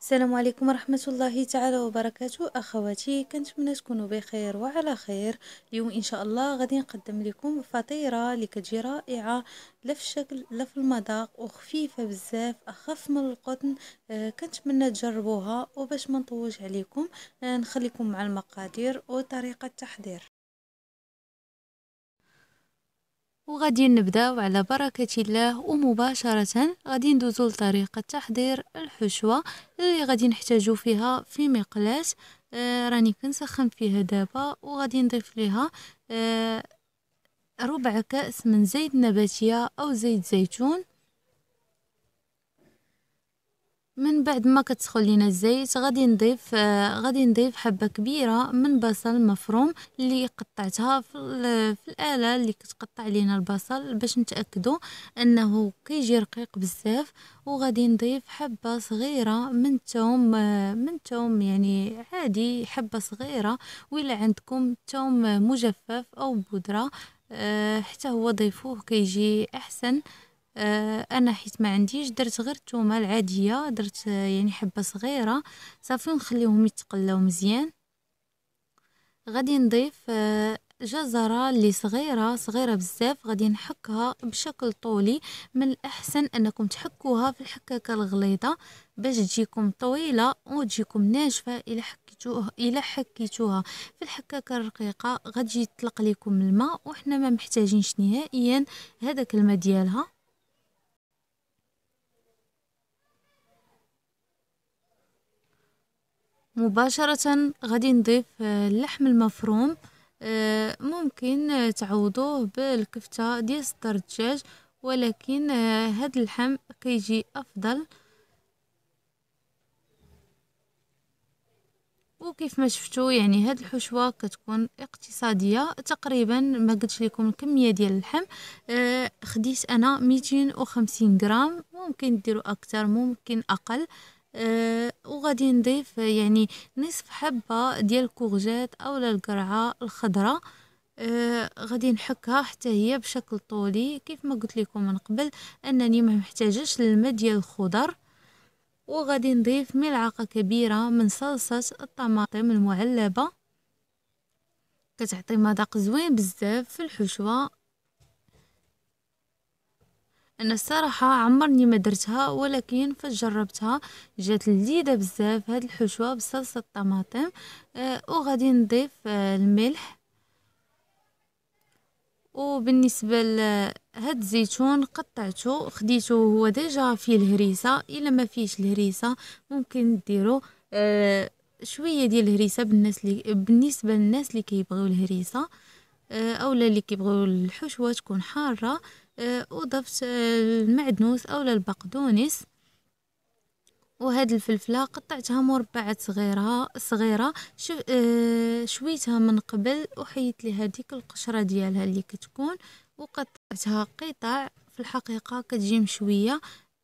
السلام عليكم ورحمة الله تعالى وبركاته أخواتي كنتمنى تكونوا بخير وعلى خير اليوم إن شاء الله غادي نقدم لكم فطيرة لكتجي رائعة لا في الشكل لا في المذاق وخفيفة بزاف أخف من القطن آه كنتمنى تجربوها وباش ما نطولش عليكم آه نخليكم مع المقادير وطريقة التحضير وغادي نبداو على بركة الله ومباشرة غادي ندوزو لطريقة تحضير الحشوة اللي غادي نحتاجو فيها في مقلاة آه راني كنسخن فيها دابا وغادي نضيف ليها آه ربع كأس من زيت نباتية أو زيت زيتون من بعد ما كتسخن لينا الزيت غادي نضيف آه غادي نضيف حبه كبيره من بصل مفروم اللي قطعتها في, في الاله اللي كتقطع لينا البصل باش نتاكدوا انه كيجي رقيق بزاف وغادي نضيف حبه صغيره من الثوم آه من الثوم يعني عادي حبه صغيره ولا عندكم ثوم مجفف او بودره آه حتى هو ضيفوه كيجي احسن آه، انا حيت ما عنديش درت غير الثومه العاديه درت آه، يعني حبه صغيره صافي نخليهم يتقلاو مزيان غادي نضيف آه، جزرة اللي صغيرة صغيرة بزاف غادي نحكها بشكل طولي من الأحسن أنكم تحكوها في الحكاكة الغليظة باش تجيكم طويلة وتجيكم ناشفة إلا حكيتوها إلا حكيتوها في الحكاكة الرقيقة غادي يطلق لكم الماء وحنا ما محتاجينش نهائيا هذاك الماء ديالها مباشرة غادي نضيف آه، اللحم المفروم آه، ممكن آه، تعوضوه بالكفتة ديال صدر الدجاج ولكن هاد اللحم كيجي افضل وكيف ما شفتوا يعني هاد الحشوه كتكون اقتصاديه تقريبا ما قلت لكم الكميه ديال اللحم خديت انا 250 غرام ممكن ديروا اكثر ممكن اقل آه، وغادي نضيف يعني نصف حبة ديال الكورجيت اولا القرعة الخضراء أه غادي نحكها حتى هي بشكل طولي كيف ما قلت لكم من قبل انني ما محتاجاش للماء ديال الخضر وغادي نضيف ملعقة كبيرة من صلصة الطماطم المعلبة كتعطي مذاق زوين بزاف في الحشوة انا الصراحه عمرني ما درتها ولكن فاش جربتها جات لذيذه بزاف هاد الحشوه بصلصه الطماطم أه وغادي نضيف أه الملح وبالنسبه لهاد آه، الزيتون قطعته خديته هو ديجا فيه الهريسه الا ما فيش الهريسه ممكن ديرو أه شويه ديال الهريسه بالناس لي بالنسبه للناس اللي كيبغيو الهريسه آه، اولا اللي كيبغيو الحشوه تكون حاره وضفت آه، آه، المعدنوس أو البقدونس وهاد الفلفله قطعتها مربعات صغيره صغيره شو آه، شويتها من قبل وحيت لي هذيك القشره ديالها اللي كتكون وقطعتها قطع في الحقيقه كتجي مشويه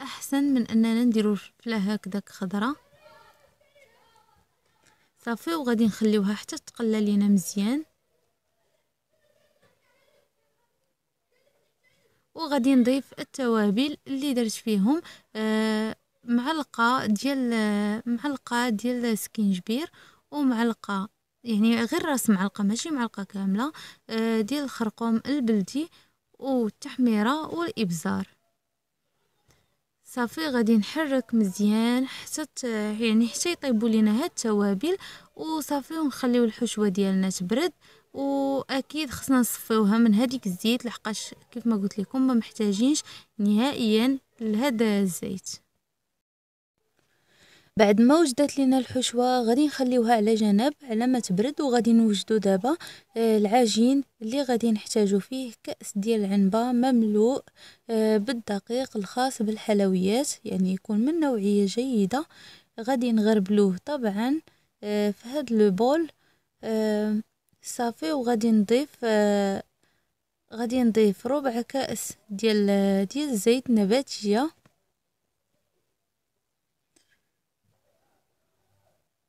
احسن من اننا نديرو الفلفله هكذاك خضره صافي وغادي نخليوها حتى تقلى لينا مزيان وغادي نضيف التوابل اللي درت فيهم آه، معلقه ديال آه، معلقه ديال سكينجبير ومعلقه يعني غير راس معلقه ماشي معلقه كامله آه، ديال الخرقوم البلدي والتحميره والابزار صافي غادي نحرك مزيان حتى يعني حتى يطيبوا لينا هاد التوابل وصافي ونخليو الحشوه ديالنا تبرد واكيد خصنا نصفيوها من هذيك الزيت لحقاش كيف ما قلت لكم ما محتاجينش نهائيا لهذا الزيت بعد ما وجدت لنا الحشوه غادي نخليوها على جنب على ما تبرد وغادي نوجدو دابا آه، العجين اللي غادي نحتاجو فيه كاس ديال العنبه مملوء آه، بالدقيق الخاص بالحلويات يعني يكون من نوعيه جيده غادي نغربلوه طبعا آه، في هذا البول صافي وغادي نضيف آه غادي نضيف ربع كأس ديال آه، ديال الزيت النباتية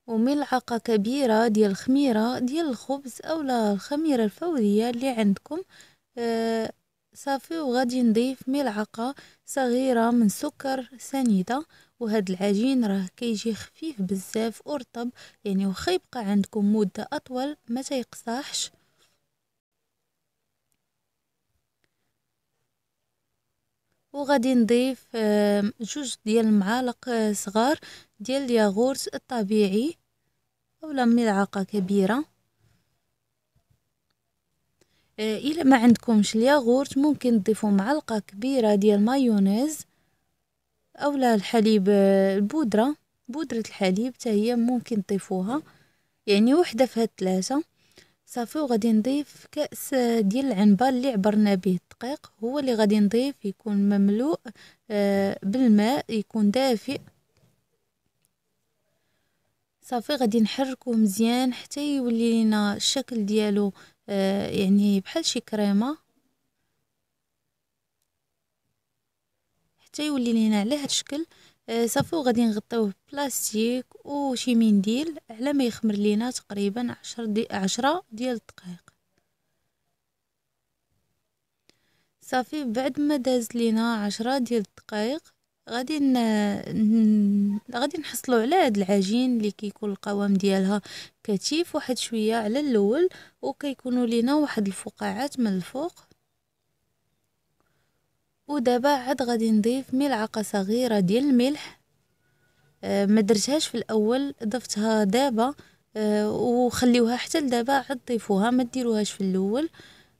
وملعقة كبيرة ديال الخميرة ديال الخبز أولا الخميرة الفورية اللي عندكم آه صافي وغادي نضيف ملعقة صغيرة من سكر سنيدة وهاد العجين راه كيجي خفيف بزاف ورطب يعني واخا يبقى عندكم مده اطول ما تيقصاحش وغادي نضيف جوج ديال المعالق آه، صغار ديال الياغورت الطبيعي اولا ملعقه كبيره آه، الا ما عندكمش الياغورت ممكن تضيفوا معلقه كبيره ديال مايونيز اولا الحليب البودره بودره الحليب حتى هي ممكن تضيفوها يعني وحده في هاد الثلاثه صافي وغادي نضيف كاس ديال العنبه اللي عبرنا به الدقيق هو اللي غادي نضيف يكون مملوء آه، بالماء يكون دافئ صافي غادي نحركو مزيان حتى يولي لينا الشكل ديالو آه، يعني بحال شي كريمه حتى يولي لينا على هذا الشكل آه، صافي وغادي نغطيوه بلاستيك وشي منديل على ما يخمر لينا تقريبا عشر دي عشرة ديال الدقائق صافي بعد ما داز لينا عشرة ديال الدقائق غادي ن... غادي نحصلوا على هاد العجين اللي كيكون القوام ديالها كثيف واحد شويه على الاول وكيكونوا لينا واحد الفقاعات من الفوق ودابا عاد غادي نضيف ملعقه صغيره ديال الملح آه، ما درتهاش في الاول ضفتها دابا آه، وخليوها حتى لدابا عاد ضيفوها ما ديروهاش في الاول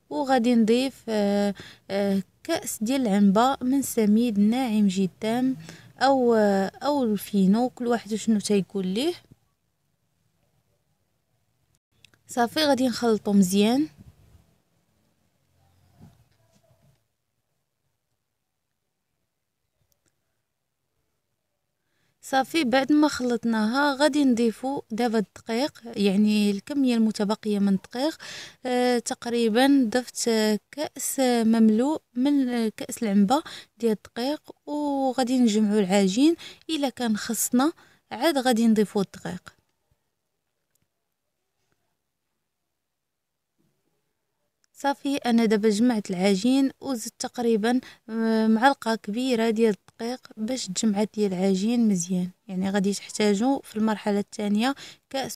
وغادي نضيف آه، كاس ديال العنبه من سميد ناعم جدا او او الفينو كل واحد شنو تيقول ليه صافي غادي نخلطو مزيان صافي بعد ما خلطناها غادي نضيفو دابا الدقيق يعني الكميه المتبقيه من الدقيق آه تقريبا ضفت كاس مملوء من كاس العنبه ديال الدقيق وغادي نجمعو العجين الا كان خصنا عاد غادي نضيفو الدقيق صافي انا دابا جمعت العجين وزدت تقريبا آه، معلقه كبيره ديال دقيق باش تجمعات ديال العجين مزيان يعني غادي تحتاجو في المرحله الثانيه كاس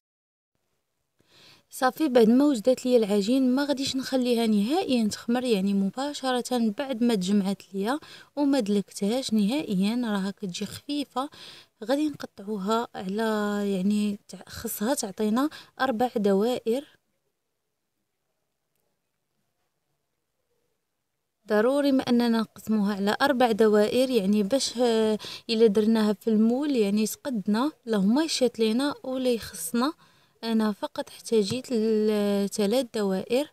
صافي بعد ما وجدت لي العجين ما غاديش نخليها نهائيا تخمر يعني مباشره بعد ما تجمعات ليا وما دلكتهاش نهائيا راها كتجي خفيفه غادي نقطعوها على يعني خصها تعطينا اربع دوائر ضروري ما اننا نقسموها على اربع دوائر يعني باش آه، الا درناها في المول يعني تقدنا لا هما يشات لينا ولا يخصنا انا فقط احتاجيت لثلاث دوائر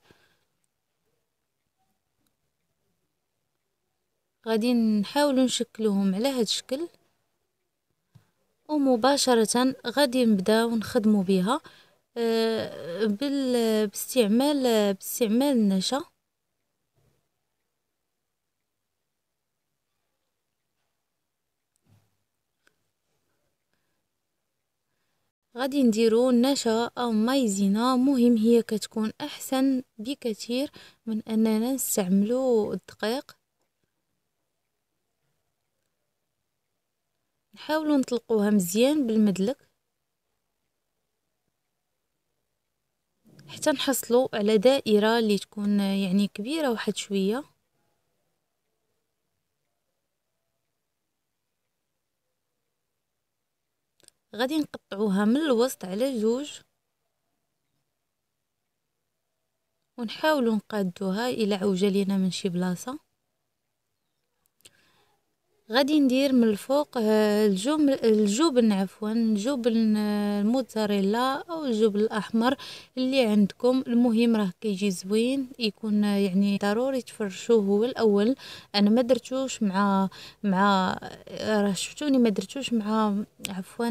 غادي نحاول نشكلوهم على هذا الشكل ومباشره غادي نبداو ونخدموا بها آه، باستعمال باستعمال النشا غادي نديرو نشا او مايزينا مهم هي كتكون احسن بكثير من اننا نستعملو الدقيق نحاولو نطلقوها مزيان بالمدلك حتى نحصلو على دائره اللي تكون يعني كبيره واحد شويه غادي نقطعوها من الوسط على جوج ونحاولوا نقادوها الى عوجه لينا من شي بلاصه غادي ندير من الفوق الجبن آه، الجبن عفوا الجبن آه، الموتزاريلا او الجبن الاحمر اللي عندكم المهم راه كيجي زوين يكون آه، يعني ضروري تفرشوه هو الاول انا ما درتوش مع مع راه شفتوني ما درتوش مع عفوا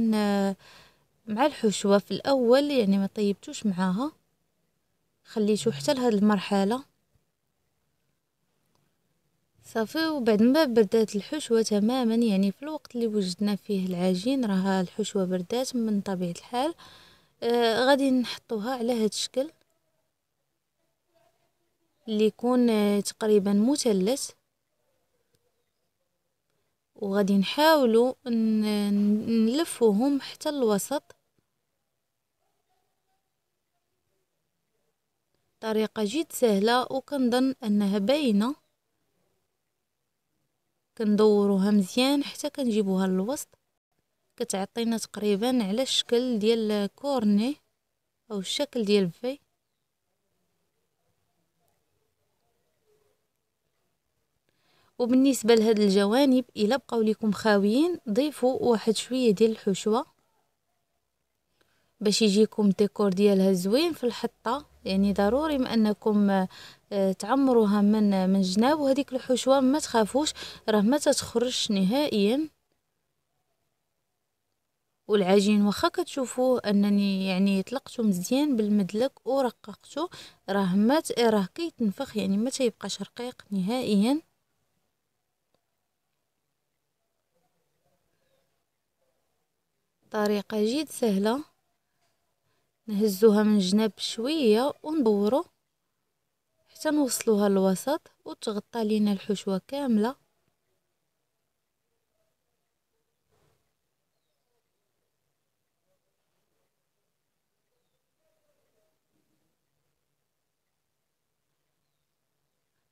مع الحشوه في الاول يعني ما طيبتوش معاها خليتو حتى لهاد المرحله صافي وبعد ما بردات الحشوه تماما يعني في الوقت اللي وجدنا فيه العجين راه الحشوه بردات من طبيعه الحال آه غادي نحطوها على هذا الشكل اللي يكون آه تقريبا مثلث وغادي نحاولوا نلفوهم حتى الوسط طريقه جد سهله وكنظن انها باينه كندوروها مزيان حتى كنجيبوها للوسط كتعطينا تقريبا على الشكل ديال كورني او الشكل ديال في وبالنسبه لهاد الجوانب الا بقاو لكم خاويين ضيفوا واحد شويه ديال الحشوه باش يجيكم ديكور ديالها زوين في الحطه يعني ضروري ما انكم آه، تعمروها من من جناب وهذيك الحشوه ما تخافوش راه ما تتخرجش نهائيا والعجين واخا كتشوفوه انني يعني طلقته مزيان بالمدلك ورققته راه ما راه كيتنفخ يعني ما تيبقاش رقيق نهائيا طريقه جد سهله نهزوها من جناب شويه وندورو حتى نوصلوها للوسط وتغطى لينا الحشوه كامله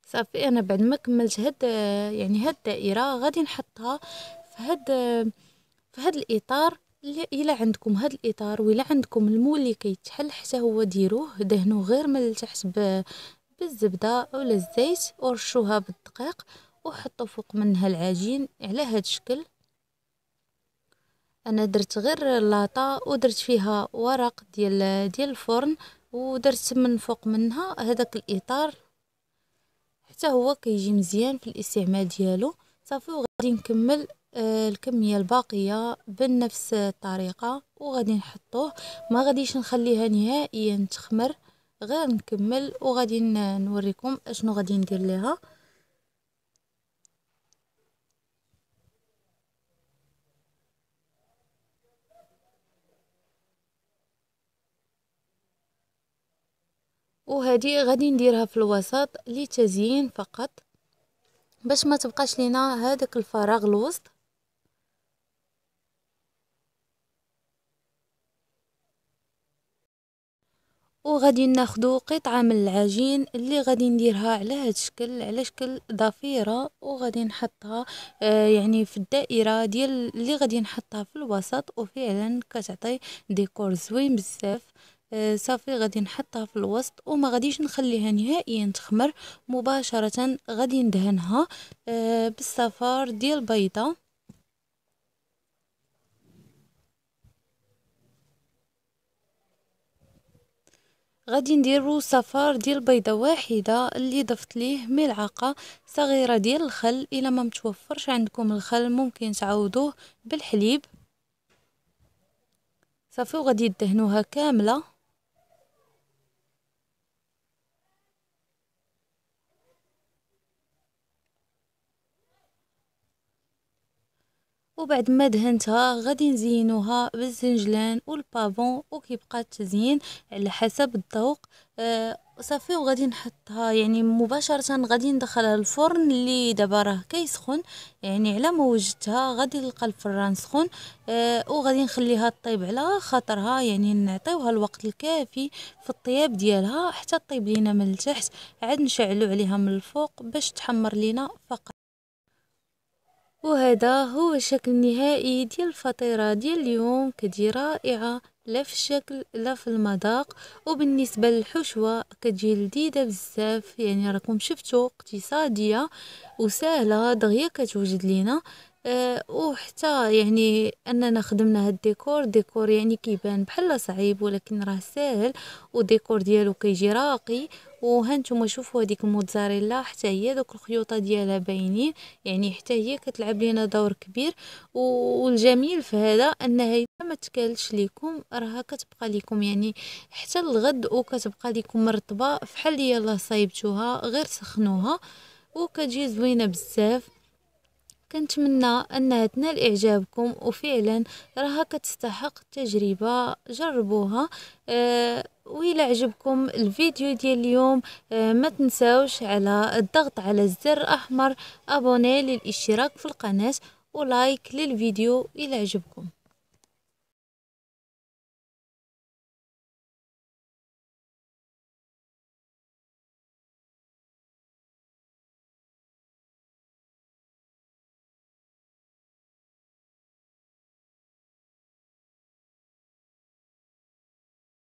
صافي انا بعد ما كملت هاد يعني هاد الدائره غادي نحطها في هاد في هاد الاطار الا عندكم هاد الاطار والا عندكم المول اللي كيتحل حتى هو ديروه دهنوه غير من التحت بالزبده ولا الزيت ورشوها بالدقيق وحطوا فوق منها العجين على هاد الشكل انا درت غير لاطه ودرت فيها ورق ديال ديال الفرن ودرت من فوق منها هذاك الاطار حتى هو كيجي مزيان في الاستعمال ديالو صافي وغادي نكمل آه، الكمية الباقية بنفس الطريقة وغادي نحطوه ما غاديش نخليها نهائيا تخمر غير نكمل وغادي نوريكم اشنو غادي ندير ليها وهذه غادي نديرها في الوسط لتزيين فقط باش ما تبقاش لينا هذاك الفراغ الوسط وغادي ناخدو قطعه من العجين اللي غادي نديرها على هذا الشكل على شكل ضفيره وغادي نحطها آه، يعني في الدائره ديال اللي غادي نحطها في الوسط وفعلا كتعطي ديكور زوين بزاف آه، صافي غادي نحطها في الوسط وما غاديش نخليها نهائيا تخمر مباشره غادي ندهنها آه، بالصفار ديال بيضه غادي نديرو صفار ديال بيضه واحده اللي ضفت ليه ملعقه صغيره ديال الخل الا ما متوفرش عندكم الخل ممكن تعوضوه بالحليب صافي وغادي تدهنوها كامله وبعد ما دهنتها غادي نزينوها بالزنجلان والبافون وكيبقى التزيين على حسب الذوق أه صافي وغادي نحطها يعني مباشره غادي ندخلها الفرن اللي دابا راه كيسخن يعني على ما وجدتها غادي نلقى الفران سخون أه وغادي نخليها طيب على خاطرها يعني نعطيوها الوقت الكافي في الطياب ديالها حتى طيب لينا من التحت عاد نشعلو عليها من الفوق باش تحمر لينا فقط وهذا هو الشكل النهائي ديال الفطيره ديال اليوم كتجي رائعه لا في الشكل لا في المذاق وبالنسبه للحشوه كتجي لذيذه بزاف يعني راكم شفتوا اقتصاديه وسهله دغيا كتوجد لينا أه وحتى يعني اننا خدمنا هاد الديكور ديكور يعني كيبان بحال صعيب ولكن راه ساهل وديكور ديالو كيجي راقي وهانتوما شوفوا هذيك الموتزاريلا حتى هي دوك الخيوطه ديالها باينين يعني حتى هي كتلعب لينا دور كبير والجميل في هذا انها الا ما تكالش ليكم راها كتبقى ليكم يعني حتى الغد وكتبقى ليكم مرطبه فحال يلا صايبتوها غير سخنوها وكتجي زوينه بزاف كنتمنى انها تنال اعجابكم وفعلا راها كتستحق التجربه جربوها أه وإلا عجبكم الفيديو ديال اليوم أه ما تنساوش على الضغط على الزر الاحمر ابوني للاشتراك في القناه ولايك للفيديو إلا عجبكم